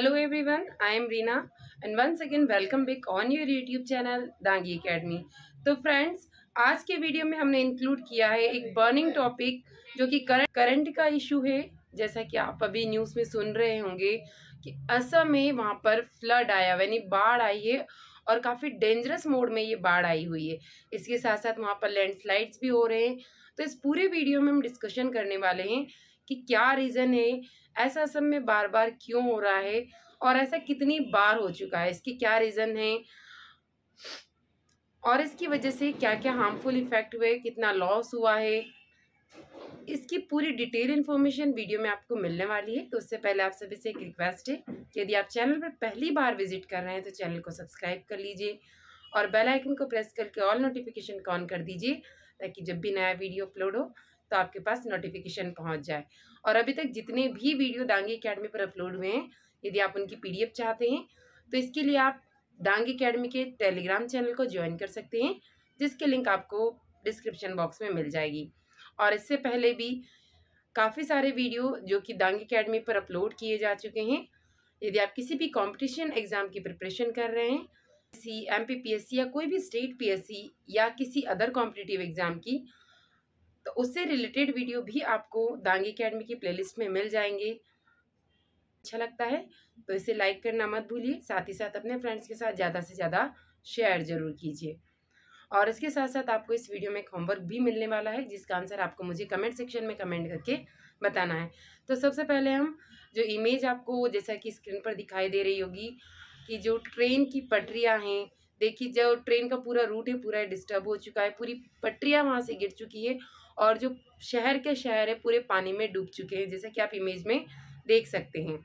hello everyone I am Reena and one second welcome back on your YouTube channel Dangi Academy तो friends आज के video में हमने include किया है एक बर्निंग टॉपिक जो कि करंट करंट का इशू है जैसा कि आप अभी न्यूज़ में सुन रहे होंगे कि असम में वहाँ पर फ्लड आया यानी बाढ़ आई है और काफ़ी डेंजरस मोड में ये बाढ़ आई हुई है इसके साथ साथ वहाँ पर लैंड भी हो रहे हैं तो इस पूरे वीडियो में हम डिस्कशन करने वाले हैं कि क्या रीज़न है ऐसा सब में बार बार क्यों हो रहा है और ऐसा कितनी बार हो चुका है इसकी क्या रीज़न है और इसकी वजह से क्या क्या हार्मफुल इफ़ेक्ट हुए कितना लॉस हुआ है इसकी पूरी डिटेल इन्फॉर्मेशन वीडियो में आपको मिलने वाली है तो उससे पहले आप सभी से एक रिक्वेस्ट है कि यदि आप चैनल पर पहली बार विजिट कर रहे हैं तो चैनल को सब्सक्राइब कर लीजिए और बेल आइकन को प्रेस करके ऑल नोटिफिकेशन ऑन कर दीजिए ताकि जब भी नया वीडियो अपलोड हो तो आपके पास नोटिफिकेशन पहुंच जाए और अभी तक जितने भी वीडियो दांगी अकेडमी पर अपलोड हुए हैं यदि आप उनकी पीडीएफ चाहते हैं तो इसके लिए आप दांगी अकेडमी के टेलीग्राम चैनल को ज्वाइन कर सकते हैं जिसके लिंक आपको डिस्क्रिप्शन बॉक्स में मिल जाएगी और इससे पहले भी काफ़ी सारे वीडियो जो कि दांगी अकेडमी पर अपलोड किए जा चुके हैं यदि आप किसी भी कंपटीशन एग्ज़ाम की प्रिपरेशन कर रहे हैं किसी M P P S C या कोई भी स्टेट पी एस सी या किसी अदर कॉम्पिटिटिव एग्ज़ाम की तो उससे रिलेटेड वीडियो भी आपको दांगी अकेडमी की प्लेलिस्ट में मिल जाएंगे अच्छा लगता है तो इसे लाइक करना मत भूलिए साथ ही साथ अपने फ्रेंड्स के साथ ज़्यादा से ज़्यादा शेयर ज़रूर कीजिए और इसके साथ साथ आपको इस वीडियो में एक होमवर्क भी मिलने वाला है जिसका आंसर आपको मुझे कमेंट सेक्शन में कमेंट करके बताना है तो सबसे पहले हम जो इमेज आपको जैसा कि स्क्रीन पर दिखाई दे रही होगी कि जो ट्रेन की पटरियाँ हैं देखिए जो ट्रेन का पूरा रूट है पूरा डिस्टर्ब हो चुका है पूरी पटरियाँ वहाँ से गिर चुकी है और जो शहर के शहर है पूरे पानी में डूब चुके हैं जैसे कि आप इमेज में देख सकते हैं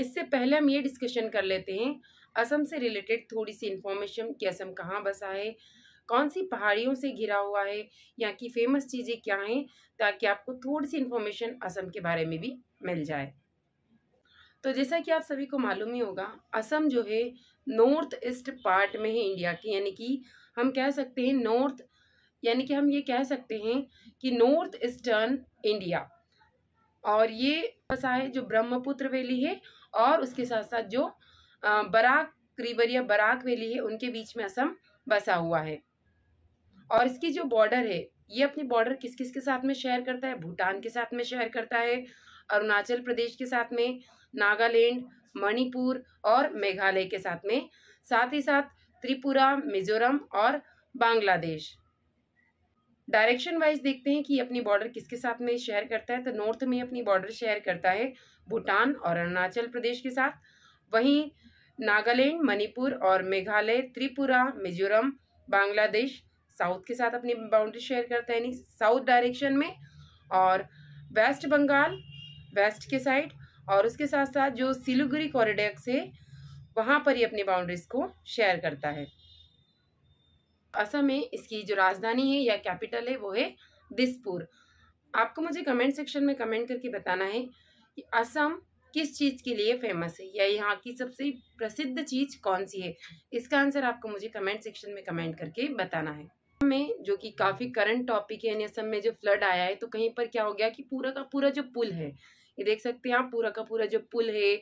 इससे पहले हम ये डिस्कशन कर लेते हैं असम से रिलेटेड थोड़ी सी इन्फॉर्मेशन कि असम कहाँ बसा है कौन सी पहाड़ियों से घिरा हुआ है यहाँ की फेमस चीज़ें क्या हैं ताकि आपको थोड़ी सी इन्फॉर्मेशन असम के बारे में भी मिल जाए तो जैसा कि आप सभी को मालूम ही होगा असम जो है नॉर्थ ईस्ट पार्ट में है इंडिया की यानी कि हम कह सकते हैं नॉर्थ यानी कि हम ये कह सकते हैं कि नॉर्थ ईस्टर्न इंडिया और ये बसा है जो ब्रह्मपुत्र वैली है और उसके साथ साथ जो बराक रिवर या बराक वैली है उनके बीच में असम बसा हुआ है और इसकी जो बॉर्डर है ये अपनी बॉर्डर किस किस के साथ में शेयर करता है भूटान के साथ में शेयर करता है अरुणाचल प्रदेश के साथ में नागालैंड मणिपुर और मेघालय के साथ में साथ ही साथ त्रिपुरा मिजोरम और बांग्लादेश डायरेक्शन वाइज देखते हैं कि अपनी बॉर्डर किसके साथ में शेयर करता है तो नॉर्थ में अपनी बॉर्डर शेयर करता है भूटान और अरुणाचल प्रदेश के साथ वहीं नागालैंड मणिपुर और मेघालय त्रिपुरा मिजोरम बांग्लादेश साउथ के साथ अपनी बाउंड्री शेयर करता है यानी साउथ डायरेक्शन में और वेस्ट बंगाल वेस्ट के साइड और उसके साथ साथ जो सिलुगुरी कॉरिडोर से वहाँ पर ही अपनी बाउंड्रीज को शेयर करता है असम में इसकी जो राजधानी है या कैपिटल है वो है दिसपुर आपको मुझे कमेंट सेक्शन में कमेंट करके बताना है कि असम किस चीज़ के लिए फेमस है या यहाँ की सबसे प्रसिद्ध चीज़ कौन सी है इसका आंसर आपको मुझे कमेंट सेक्शन में कमेंट करके बताना है में जो कि काफ़ी करंट टॉपिक है यानी असम में जो फ्लड आया है तो कहीं पर क्या हो गया कि पूरा का पूरा जो पुल है ये देख सकते हैं आप पूरा का पूरा जो पुल है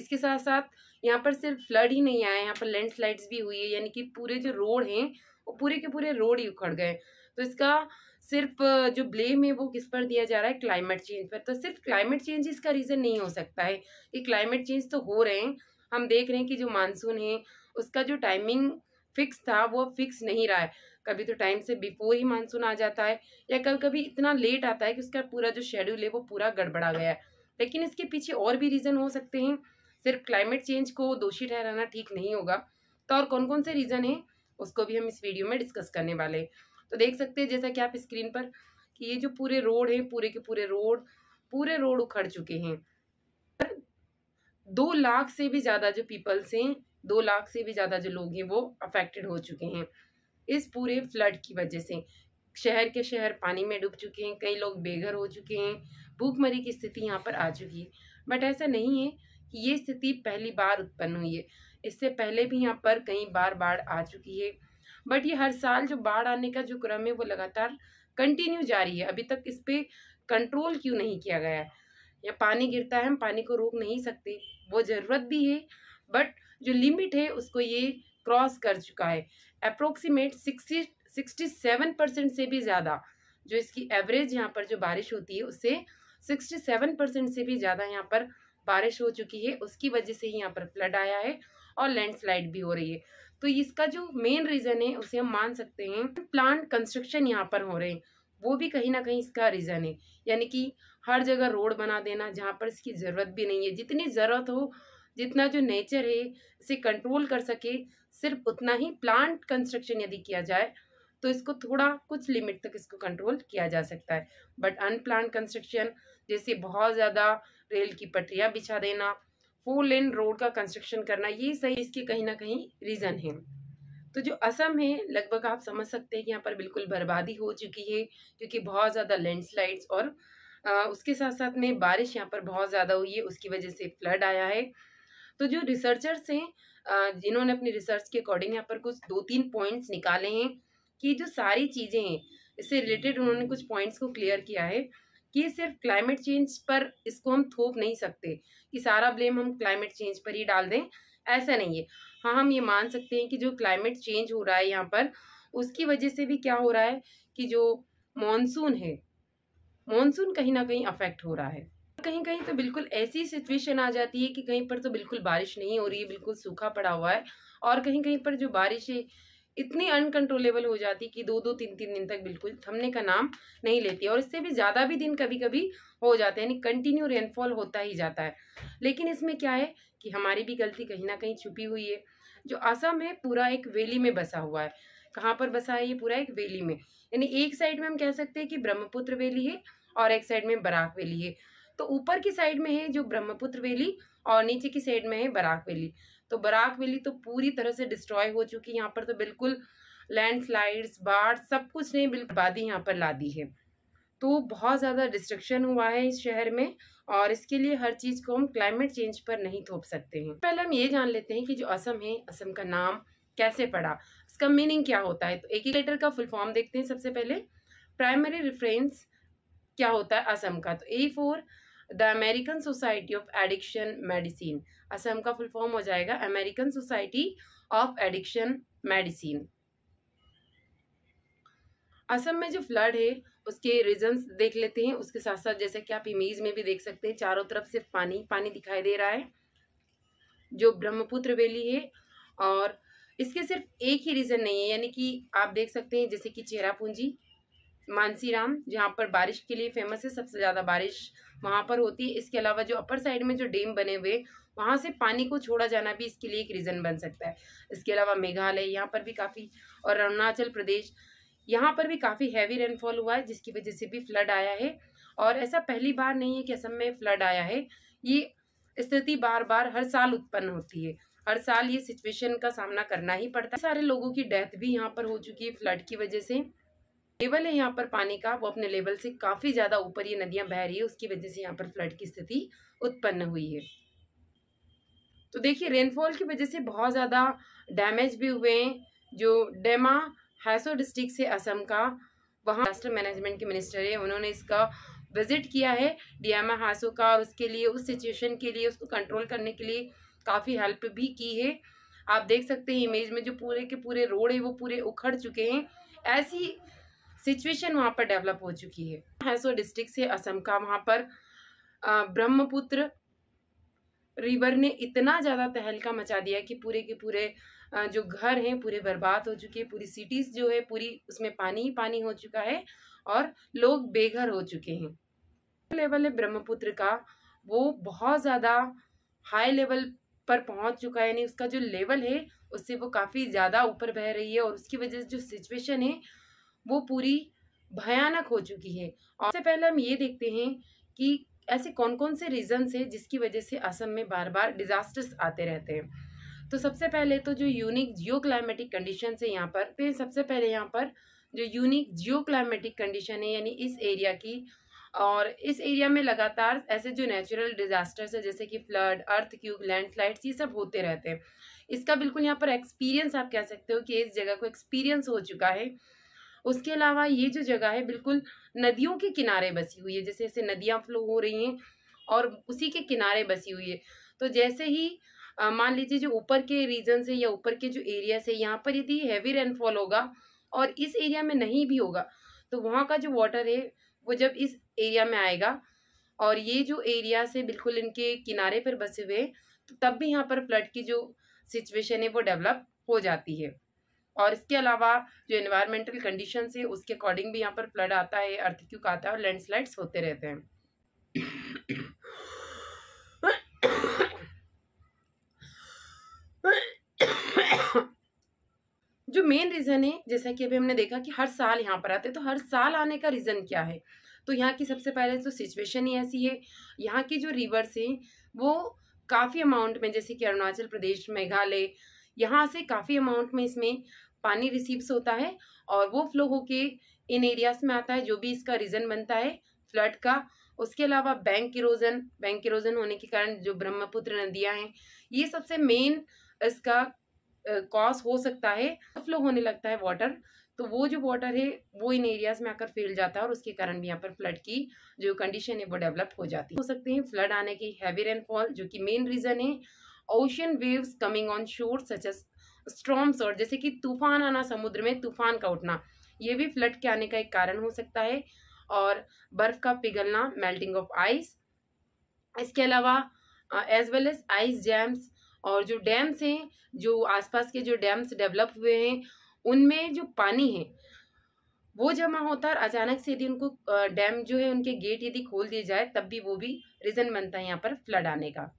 इसके साथ साथ यहाँ पर सिर्फ फ्लड ही नहीं आया यहाँ पर लैंडस्लाइड्स भी हुई है यानी कि पूरे जो रोड हैं वो पूरे के पूरे रोड ही उखड़ गए तो इसका सिर्फ जो ब्लेम है वो किस पर दिया जा रहा है क्लाइमेट चेंज पर तो सिर्फ क्लाइमेट चेंज इसका रीज़न नहीं हो सकता है कि क्लाइमेट चेंज तो हो रहे हैं हम देख रहे हैं कि जो मानसून है उसका जो टाइमिंग फिक्स था वो अब फिक्स नहीं रहा है कभी तो टाइम से बिफोर ही मानसून आ जाता है या कभी कभी इतना लेट आता है कि उसका पूरा जो शेड्यूल है वो पूरा गड़बड़ा गया है लेकिन इसके पीछे और भी रीज़न हो सकते हैं सिर्फ क्लाइमेट चेंज को दोषी ठहराना ठीक नहीं होगा तो और कौन कौन से रीज़न हैं उसको भी हम इस वीडियो में डिस्कस करने वाले हैं तो देख सकते हैं जैसा कि आप स्क्रीन पर कि ये जो पूरे रोड हैं पूरे के पूरे रोड पूरे रोड उखड़ चुके हैं दो लाख से भी ज़्यादा जो पीपल्स हैं दो लाख से भी ज़्यादा जो लोग हैं वो अफेक्टेड हो चुके हैं इस पूरे फ्लड की वजह से शहर के शहर पानी में डूब चुके हैं कई लोग बेघर हो चुके हैं भूखमरी की स्थिति यहाँ पर आ चुकी है बट ऐसा नहीं है कि ये स्थिति पहली बार उत्पन्न हुई है इससे पहले भी यहाँ पर कई बार बाढ़ आ चुकी है बट ये हर साल जो बाढ़ आने का जो क्रम है वो लगातार कंटिन्यू जारी है अभी तक इस पर कंट्रोल क्यों नहीं किया गया है या पानी गिरता है हम पानी को रोक नहीं सकते वो ज़रूरत भी है बट जो लिमिट है उसको ये क्रॉस कर चुका है approximate sixty sixty seven percent से भी ज़्यादा जो इसकी एवरेज यहाँ पर जो बारिश होती है उससे सिक्सटी सेवन परसेंट से भी ज़्यादा यहाँ पर बारिश हो चुकी है उसकी वजह से ही यहाँ पर फ्लड आया है और लैंडस्लाइड भी हो रही है तो इसका जो मेन रीज़न है उसे हम मान सकते हैं प्लांट कंस्ट्रक्शन यहाँ पर हो रहे हैं वो भी कहीं ना कहीं इसका रीज़न है यानी कि हर जगह रोड बना देना जहाँ पर इसकी ज़रूरत भी नहीं है जितनी ज़रूरत हो जितना जो नेचर है इसे कंट्रोल कर सके सिर्फ उतना ही प्लांट कंस्ट्रक्शन यदि किया जाए तो इसको थोड़ा कुछ लिमिट तक इसको कंट्रोल किया जा सकता है बट अनप्लान कंस्ट्रक्शन जैसे बहुत ज़्यादा रेल की पटरियाँ बिछा देना फोर लेन रोड का कंस्ट्रक्शन करना ये सही इसके कहीं ना कहीं रीज़न है तो जो असम है लगभग आप समझ सकते हैं कि यहाँ पर बिल्कुल बर्बादी हो चुकी है क्योंकि बहुत ज़्यादा लैंडस्लाइड्स और आ, उसके साथ साथ में बारिश यहाँ पर बहुत ज़्यादा हुई है उसकी वजह से फ्लड आया है तो जो रिसर्चर्स हैं जिन्होंने अपनी रिसर्च के अकॉर्डिंग यहाँ पर कुछ दो तीन पॉइंट्स निकाले हैं कि जो सारी चीज़ें हैं इससे रिलेटेड उन्होंने कुछ पॉइंट्स को क्लियर किया है कि सिर्फ क्लाइमेट चेंज पर इसको हम थोप नहीं सकते कि सारा ब्लेम हम क्लाइमेट चेंज पर ही डाल दें ऐसा नहीं है हाँ हम ये मान सकते हैं कि जो क्लाइमेट चेंज हो रहा है यहाँ पर उसकी वजह से भी क्या हो रहा है कि जो मानसून है मानसून कहीं ना कहीं अफेक्ट हो रहा है कहीं कहीं तो बिल्कुल ऐसी सिचुएशन आ जाती है कि कहीं पर तो बिल्कुल बारिश नहीं हो रही है बिल्कुल सूखा पड़ा हुआ है और कहीं कहीं पर जो बारिश है इतनी अनकंट्रोलेबल हो जाती कि दो दो तीन तीन दिन तक बिल्कुल थमने का नाम नहीं लेती और इससे भी ज़्यादा भी दिन कभी कभी हो जाते हैं यानी कंटिन्यू रेनफॉल होता ही जाता है लेकिन इसमें क्या है कि हमारी भी गलती कहीं ना कहीं छुपी हुई है जो असम है पूरा एक वैली में बसा हुआ है कहाँ पर बसा है ये पूरा एक वैली में यानी एक साइड में हम कह सकते हैं कि ब्रह्मपुत्र वैली है और एक साइड में बराक वैली है तो ऊपर की साइड में है जो ब्रह्मपुत्र वैली और नीचे की साइड में है बराक वैली तो बराक वैली तो पूरी तरह से डिस्ट्रॉय हो चुकी है यहाँ पर तो बिल्कुल लैंडस्लाइड्स बाढ़ सब कुछ ने बिल्कुल आबादी यहाँ पर ला दी है तो बहुत ज़्यादा डिस्ट्रक्शन हुआ है इस शहर में और इसके लिए हर चीज़ को हम क्लाइमेट चेंज पर नहीं थोप सकते हैं पहले हम ये जान लेते हैं कि जो असम है असम का नाम कैसे पड़ा इसका मीनिंग क्या होता है तो एक ही लेटर का फुल फॉर्म देखते हैं सबसे पहले प्राइमरी रेफरेंस क्या होता है असम का तो A for the American society of addiction medicine Assam का फुल फॉर्म हो जाएगा American society of addiction medicine Assam में जो फ्लड है उसके रीजंस देख लेते हैं उसके साथ साथ जैसे कि आप इमेज में भी देख सकते हैं चारों तरफ सिर्फ पानी पानी दिखाई दे रहा है जो ब्रह्मपुत्र वैली है और इसके सिर्फ एक ही रीज़न नहीं है यानी कि आप देख सकते हैं जैसे कि चेहरा पूंजी मानसीराम जहाँ पर बारिश के लिए फेमस है सबसे ज़्यादा बारिश वहाँ पर होती है इसके अलावा जो अपर साइड में जो डैम बने हुए वहाँ से पानी को छोड़ा जाना भी इसके लिए एक रीज़न बन सकता है इसके अलावा मेघालय यहाँ पर भी काफ़ी और अरुणाचल प्रदेश यहाँ पर भी काफ़ी हैवी रेनफॉल हुआ है जिसकी वजह से भी फ्लड आया है और ऐसा पहली बार नहीं है कि असम में फ्लड आया है ये स्थिति बार बार हर साल उत्पन्न होती है हर साल ये सिचुएशन का सामना करना ही पड़ता है सारे लोगों की डेथ भी यहाँ पर हो चुकी है फ्लड की वजह से लेवल है यहाँ पर पानी का वो अपने लेवल से काफ़ी ज़्यादा ऊपर ये नदियाँ बह रही है उसकी वजह से यहाँ पर फ्लड की स्थिति उत्पन्न हुई है तो देखिए रेनफॉल की वजह से बहुत ज़्यादा डैमेज भी हुए हैं जो डेमा हैसो डिस्ट्रिक्ट से असम का वहाँ डिजास्टर मैनेजमेंट के मिनिस्टर है उन्होंने इसका विजिट किया है डीएमा हासो का और उसके लिए उस सिचुएशन के लिए उसको कंट्रोल करने के लिए काफ़ी हेल्प भी की है आप देख सकते हैं इमेज में जो पूरे के पूरे रोड है वो पूरे उखड़ चुके हैं ऐसी सिचुएशन वहाँ पर डेवलप हो चुकी है हैसो डिस्ट्रिक्ट से असम का वहाँ पर ब्रह्मपुत्र रिवर ने इतना ज़्यादा तहलका मचा दिया कि पूरे के पूरे जो घर हैं पूरे बर्बाद हो चुके हैं पूरी सिटीज़ जो है पूरी उसमें पानी ही पानी हो चुका है और लोग बेघर हो चुके हैं लेवल है ब्रह्मपुत्र का वो बहुत ज़्यादा हाई लेवल पर पहुंच चुका है यानी उसका जो लेवल है उससे वो काफ़ी ज़्यादा ऊपर बह रही है और उसकी वजह से जो सिचुएशन है वो पूरी भयानक हो चुकी है और सबसे पहले हम ये देखते हैं कि ऐसे कौन कौन से रीज़न्स हैं जिसकी वजह से असम में बार बार डिज़ास्टर्स आते रहते हैं तो सबसे पहले तो जो यूनिक जियो क्लाइमेटिक कंडीशन है यहाँ पर तो सबसे पहले यहाँ पर जो यूनिक जियो क्लाइमेटिक कंडीशन है यानी इस एरिया की और इस एरिया में लगातार ऐसे जो नेचुरल डिज़ास्टर्स है जैसे कि फ्लड अर्थ क्यूब लैंडस्लाइड्स ये सब होते रहते हैं इसका बिल्कुल यहाँ पर एक्सपीरियंस आप कह सकते हो कि इस जगह को एक्सपीरियंस हो चुका है उसके अलावा ये जो जगह है बिल्कुल नदियों के किनारे बसी हुई है जैसे जैसे नदियाँ फ्लो हो रही हैं और उसी के किनारे बसी हुई है तो जैसे ही मान लीजिए जो ऊपर के रीजन से या ऊपर के जो एरिया से यहाँ पर यदि हैवी रेनफॉल होगा और इस एरिया में नहीं भी होगा तो वहाँ का जो वाटर है वो जब इस एरिया में आएगा और ये जो एरिया से बिल्कुल इनके किनारे पर बसे हुए तो तब भी यहाँ पर फ्लड की जो सिचुएशन है वो डेवलप हो जाती है और इसके अलावा जो इन्वायरमेंटल कंडीशन है उसके अकॉर्डिंग भी यहाँ पर फ्लड आता है क्यूक आता है और लैंडस्लाइड्स होते रहते हैं जो मेन रीज़न है जैसा कि अभी हमने देखा कि हर साल यहाँ पर आते हैं तो हर साल आने का रीज़न क्या है तो यहाँ की सबसे पहले तो सिचुएशन ही ऐसी है यहाँ की जो रिवर्स हैं वो काफ़ी अमाउंट में जैसे कि अरुणाचल प्रदेश मेघालय यहाँ से काफ़ी अमाउंट में इसमें पानी रिसीव्स होता है और वो फ्लो होके इन एरियाज में आता है जो भी इसका रीज़न बनता है फ्लड का उसके अलावा बैंक इरोजन बैंक इरोजन होने के कारण जो ब्रह्मपुत्र नदियाँ हैं ये सबसे मेन इसका कॉज हो सकता है फ्लो होने लगता है वाटर तो वो जो वाटर है वो इन एरियाज में आकर फैल जाता है और उसके कारण भी यहाँ पर फ्लड की जो कंडीशन है वो डेवलप हो जाती है हो सकते हैं फ्लड आने की हैवी रेनफॉल जो कि मेन रीज़न है ocean waves coming on shore such as स्ट्रॉम और जैसे कि तूफान आना समुद्र में तूफान का उठना ये भी फ्लड के आने का एक कारण हो सकता है और बर्फ का पिघलना मेल्टिंग ऑफ आइस इसके अलावा as well as ice dams और जो डैम्स हैं जो आसपास के जो डैम्स डेवलप हुए हैं उनमें जो पानी है वो जमा होता है और अचानक से यदि उनको डैम जो है उनके गेट यदि खोल दिए जाए तब भी वो भी रीज़न बनता है यहाँ पर फ्लड आने का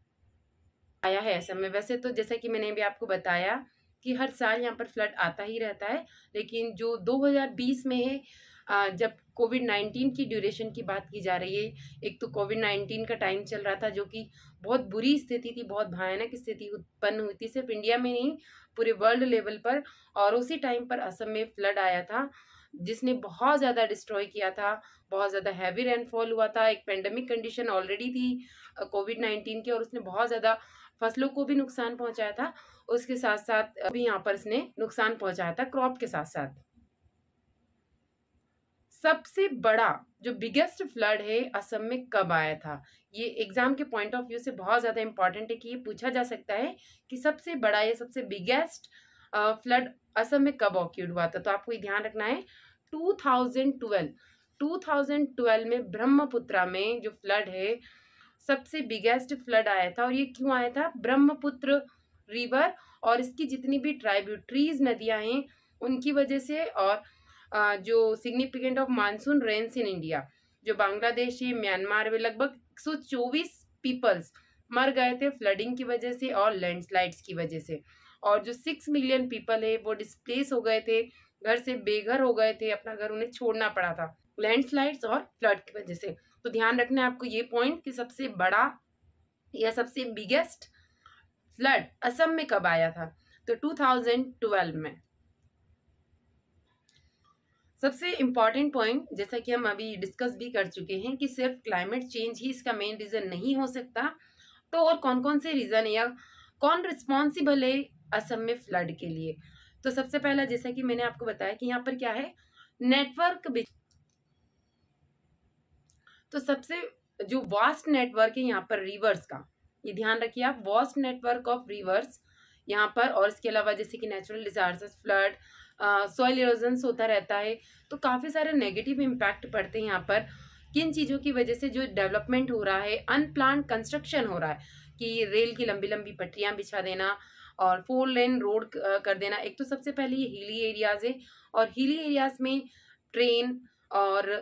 आया है ऐसा में वैसे तो जैसा कि मैंने भी आपको बताया कि हर साल यहाँ पर फ्लड आता ही रहता है लेकिन जो 2020 में है जब कोविड 19 की ड्यूरेशन की बात की जा रही है एक तो कोविड 19 का टाइम चल रहा था जो कि बहुत बुरी स्थिति थी बहुत भयानक स्थिति उत्पन्न हुई थी सिर्फ इंडिया में नहीं पूरे वर्ल्ड लेवल पर और उसी टाइम पर असम में फ्लड आया था जिसने बहुत ज़्यादा डिस्ट्रॉय किया था बहुत ज़्यादा हैवी रेनफॉल हुआ था एक पेंडेमिक कंडीशन ऑलरेडी थी कोविड नाइन्टीन की और उसने बहुत ज़्यादा फसलों को भी नुकसान पहुंचाया था उसके साथ साथ भी यहाँ पर इसने नुकसान पहुंचाया था क्रॉप के साथ साथ सबसे बड़ा जो बिगेस्ट फ्लड है असम में कब आया था ये एग्जाम के पॉइंट ऑफ व्यू से बहुत ज़्यादा इंपॉर्टेंट है कि ये पूछा जा सकता है कि सबसे बड़ा या सबसे बिगेस्ट फ्लड असम में कब ऑक्यूड हुआ था तो आपको ये ध्यान रखना है 2012 2012 में ब्रह्मपुत्रा में जो फ्लड है सबसे बिगेस्ट फ्लड आया था और ये क्यों आया था ब्रह्मपुत्र रिवर और इसकी जितनी भी ट्राइब्यूटरीज नदियाँ हैं उनकी वजह से और जो significant of monsoon rains in India जो बांग्लादेश है म्यांमार में लगभग चौबीस पीपल्स मर गए थे फ्लडिंग की वजह से और लैंडस्लाइड्स की वजह से और जो सिक्स मिलियन पीपल है वो डिस्प्लेस हो गए थे घर से बेघर हो गए थे अपना घर उन्हें छोड़ना पड़ा था लैंडस्लाइड्स और फ्लड की वजह से तो ध्यान रखना है आपको ये पॉइंट कि सबसे बड़ा या सबसे बिगेस्ट फ्लड असम में कब आया था तो 2012 में सबसे इम्पॉर्टेंट पॉइंट जैसा कि हम अभी डिस्कस भी कर चुके हैं कि सिर्फ क्लाइमेट चेंज ही इसका मेन रीज़न नहीं हो सकता तो और कौन कौन से रीज़न है या कौन रिस्पॉन्सिबल है असम में फ्लड के लिए तो सबसे पहला जैसा कि मैंने आपको बताया कि यहाँ पर क्या है नेटवर्क तो सबसे जो वास्ट नेटवर्क है यहाँ पर रिवर्स का ये ध्यान रखिए आप वॉस्ट नेटवर्क ऑफ रिवर्स यहाँ पर और इसके अलावा जैसे कि natural disasters flood soil erosions होता रहता है तो काफ़ी सारे नेगेटिव इम्पैक्ट पड़ते हैं यहाँ पर किन चीज़ों की वजह से जो डेवलपमेंट हो रहा है अनप्लान कंस्ट्रक्शन हो रहा है कि रेल की लंबी लंबी पटरियाँ बिछा देना और फोर लेन रोड कर देना एक तो सबसे पहले ये हिली एरियाज़ है और हिली एरियाज़ में ट्रेन और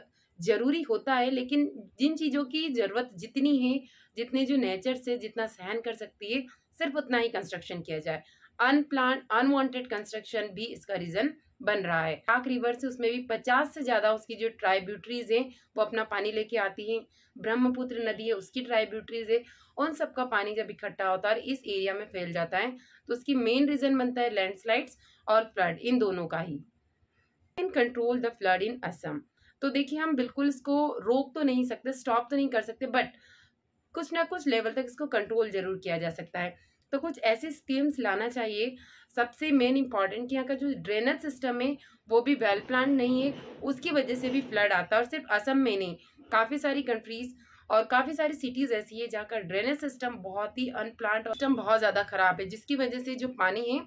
ज़रूरी होता है लेकिन जिन चीज़ों की ज़रूरत जितनी है जितने जो नेचर से जितना सहन कर सकती है सिर्फ उतना ही कंस्ट्रक्शन किया जाए अनप्लान अनवांटेड कंस्ट्रक्शन भी इसका रीज़न बन रहा है डाक रिवर से उसमें भी पचास से ज़्यादा उसकी जो ट्राइब्यूटरीज हैं वो अपना पानी लेके आती हैं ब्रह्मपुत्र नदी है उसकी ट्राइब्यूटरीज है उन सब का पानी जब इकट्ठा होता है और इस एरिया में फैल जाता है तो उसकी मेन रीज़न बनता है लैंडस्लाइड्स और फ्लड इन दोनों का ही control the flood in Assam तो देखिए हम बिल्कुल इसको रोक तो नहीं सकते स्टॉप तो नहीं कर सकते बट कुछ ना कुछ लेवल तक इसको कंट्रोल जरूर किया जा सकता है तो कुछ ऐसी स्कीम्स लाना चाहिए सबसे मेन इम्पॉर्टेंट कि यहाँ का जो ड्रेनेज सिस्टम है वो भी वेल प्लान नहीं है उसकी वजह से भी फ्लड आता है और सिर्फ असम में नहीं काफ़ी सारी कंट्रीज़ और काफ़ी सारी सिटीज़ ऐसी है जहाँ का ड्रेनेज सिस्टम बहुत ही अनप्लांट सिस्टम बहुत ज़्यादा ख़राब है जिसकी वजह से जो पानी है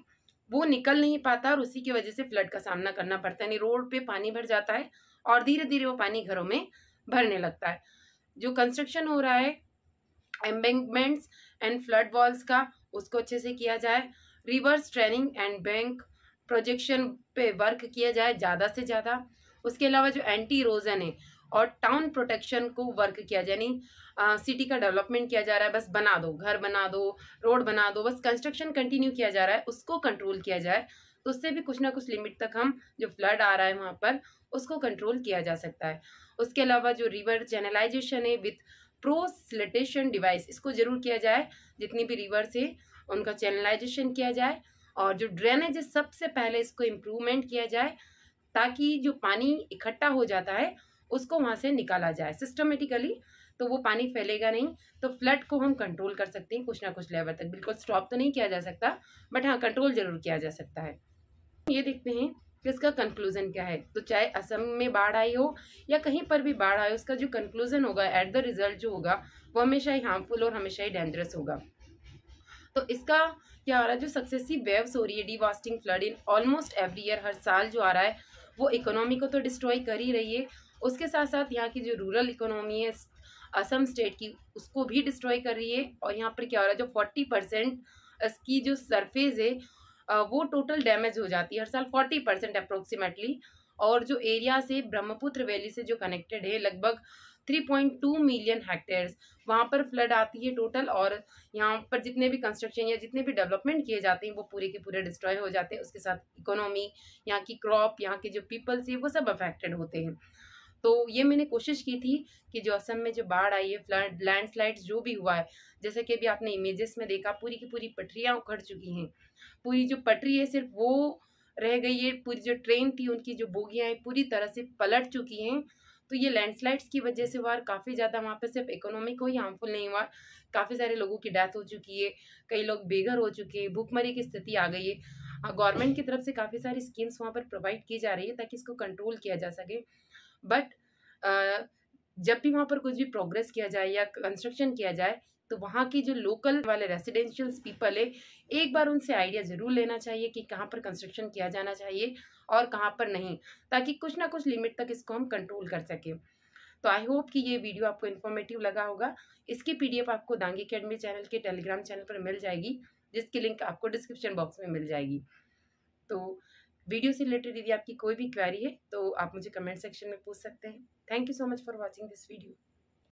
वो निकल नहीं पाता और उसी की वजह से फ्लड का सामना करना पड़ता है यानी रोड पे पानी भर जाता है और धीरे धीरे वो पानी घरों में भरने लगता है जो कंस्ट्रक्शन हो रहा है एम्बेंगमेंट्स एंड फ्लड वॉल्स का उसको अच्छे से किया जाए rivers training and bank projection पे वर्क किया जाए ज़्यादा से ज़्यादा उसके अलावा जो एंटी रोजन है और टाउन प्रोटेक्शन को वर्क किया जाए यानी सिटी का डेवलपमेंट किया जा रहा है बस बना दो घर बना दो रोड बना दो बस कंस्ट्रक्शन कंटिन्यू किया जा रहा है उसको कंट्रोल किया जाए तो उससे भी कुछ ना कुछ लिमिट तक हम जो फ्लड आ रहा है वहाँ पर उसको कंट्रोल किया जा सकता है उसके अलावा जो रिवर चैनलाइजेशन है विथ प्रोसलेटेशन डिवाइस इसको ज़रूर किया जाए जितनी भी रिवर से उनका चैनलाइजेशन किया जाए और जो ड्रेनेज है सबसे पहले इसको इम्प्रूवमेंट किया जाए ताकि जो पानी इकट्ठा हो जाता है उसको वहाँ से निकाला जाए सिस्टमेटिकली तो वो पानी फैलेगा नहीं तो फ्लड को हम कंट्रोल कर सकते हैं कुछ ना कुछ लेवल तक बिल्कुल स्टॉप तो नहीं किया जा सकता बट हाँ कंट्रोल जरूर किया जा सकता है ये देखते हैं कि इसका कंक्लूजन क्या है तो चाहे असम में बाढ़ आई हो या कहीं पर भी बाढ़ आई हो उसका जो कंक्लूजन होगा एट द रिजल्ट जो होगा वो हमेशा ही हार्मफुल और हमेशा ही डेंजरस होगा तो इसका क्या हो रहा है जो सक्सेसिव वेव्स हो रही है devastating flood in almost every year हर साल जो आ रहा है वो इकोनॉमी को तो डिस्ट्रॉय कर ही रही है उसके साथ साथ यहाँ की जो रूरल इकोनॉमी है असम स्टेट की उसको भी डिस्ट्रॉय कर रही है और यहाँ पर क्या हो रहा है जो फोर्टी परसेंट इसकी जो सरफेस है वो टोटल डैमेज हो जाती है हर साल फोर्टी परसेंट अप्रोक्सीमेटली और जो एरिया से ब्रह्मपुत्र वैली से जो कनेक्टेड है लगभग three point two million hectares वहाँ पर फ्लड आती है टोटल और यहाँ पर जितने भी कंस्ट्रक्शन या जितने भी डेवलपमेंट किए जाते हैं वो पूरे के पूरे डिस्ट्रॉय हो जाते हैं उसके साथ इकोनॉमी यहाँ की क्रॉप यहाँ के जो पीपल्स है वो सब अफेक्टेड होते हैं तो ये मैंने कोशिश की थी कि जो असम में जो बाढ़ आई है फ्लड लैंडस्लाइड्स जो भी हुआ है जैसे कि अभी आपने इमेजेस में देखा पूरी की पूरी पटरियाँ उखड़ चुकी हैं पूरी जो पटरी है सिर्फ वो रह गई है पूरी जो ट्रेन थी उनकी जो बोगियाँ हैं पूरी तरह से पलट चुकी हैं तो ये लैंडस्लाइड्स की वजह से हुआ काफ़ी ज़्यादा वहाँ पर सिर्फ इकोनॉमिक को ही हार्मफुल नहीं हुआ काफ़ी सारे लोगों की डेथ हो चुकी है कई लोग बेघर हो चुके हैं भूखमरी की स्थिति आ गई है गवर्नमेंट हाँ, की तरफ से काफ़ी सारी स्कीम्स वहाँ पर प्रोवाइड की जा रही है ताकि इसको कंट्रोल किया जा सके बट जब भी वहाँ पर कुछ भी प्रोग्रेस किया जाए या कंस्ट्रक्शन किया जाए तो वहाँ की जो लोकल वाले रेसिडेंशियल पीपल है एक बार उनसे आइडिया ज़रूर लेना चाहिए कि कहाँ पर कंस्ट्रक्शन किया जाना चाहिए और कहाँ पर नहीं ताकि कुछ ना कुछ लिमिट तक इसको हम कंट्रोल कर सकें तो आई होप कि ये वीडियो आपको इन्फॉर्मेटिव लगा होगा इसकी पीडीएफ आपको दांगी अकेडमी चैनल के टेलीग्राम चैनल पर मिल जाएगी जिसकी लिंक आपको डिस्क्रिप्शन बॉक्स में मिल जाएगी तो वीडियो से रिलेटेड यदि आपकी कोई भी क्वेरी है तो आप मुझे कमेंट सेक्शन में पूछ सकते हैं thank you so much for watching this video